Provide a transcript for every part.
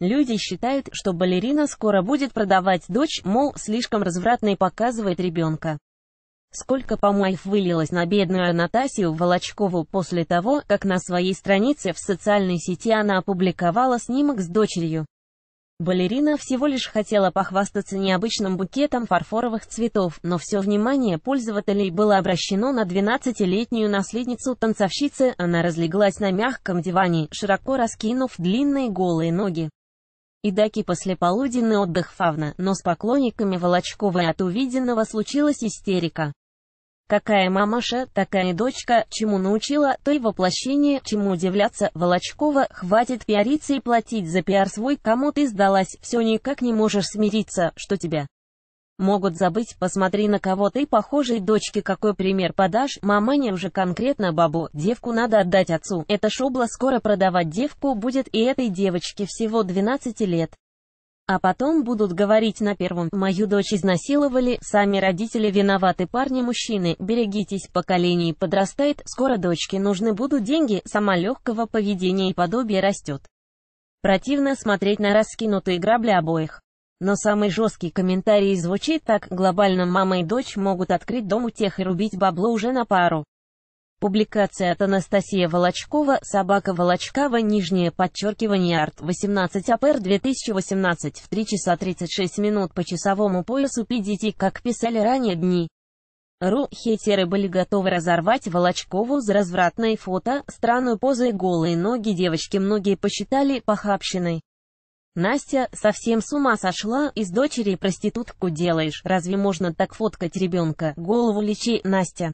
Люди считают, что балерина скоро будет продавать дочь, мол, слишком развратно и показывает ребенка. Сколько помоев вылилось на бедную Анатасию Волочкову после того, как на своей странице в социальной сети она опубликовала снимок с дочерью. Балерина всего лишь хотела похвастаться необычным букетом фарфоровых цветов, но все внимание пользователей было обращено на 12-летнюю наследницу танцовщицы, она разлеглась на мягком диване, широко раскинув длинные голые ноги. И Идаки послеполуденный отдых фавна, но с поклонниками Волочковой от увиденного случилась истерика. Какая мамаша, такая дочка, чему научила, то и воплощение, чему удивляться, Волочкова, хватит пиариться и платить за пиар свой, кому ты сдалась, все никак не можешь смириться, что тебя могут забыть, посмотри на кого ты похожей дочке какой пример подашь, маманя уже конкретно бабу, девку надо отдать отцу, это шобла скоро продавать девку будет и этой девочке всего 12 лет. А потом будут говорить на первом «Мою дочь изнасиловали, сами родители виноваты, парни-мужчины, берегитесь, поколение подрастает, скоро дочке нужны будут деньги, сама легкого поведения и подобие растет». Противно смотреть на раскинутые грабли обоих. Но самый жесткий комментарий звучит так, глобально мама и дочь могут открыть дом у тех и рубить бабло уже на пару. Публикация от Анастасия Волочкова, собака Волочкова, нижнее подчеркивание арт, 18 апр 2018, в 3 часа 36 минут по часовому поясу PDT, как писали ранее дни. Ру, хейтеры были готовы разорвать Волочкову за развратные фото, странную позу и голые ноги девочки многие посчитали похабщиной. Настя, совсем с ума сошла, из дочери проститутку делаешь, разве можно так фоткать ребенка, голову лечи, Настя.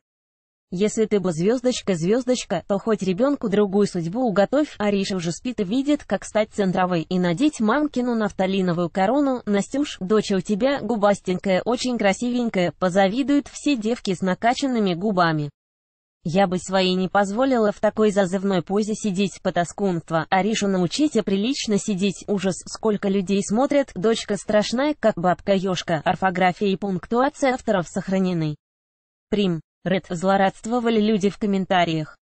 Если ты бы звездочка-звездочка, то хоть ребенку другую судьбу уготовь, Ариша уже спит и видит, как стать центровой и надеть мамкину нафталиновую корону. Настюш, дочь у тебя губастенькая, очень красивенькая, позавидуют все девки с накачанными губами. Я бы своей не позволила в такой зазывной позе сидеть, потаскунство, Аришу научите прилично сидеть, ужас, сколько людей смотрят, дочка страшная, как бабка-ёшка, орфография и пунктуация авторов сохранены. Прим. Ред злорадствовали люди в комментариях.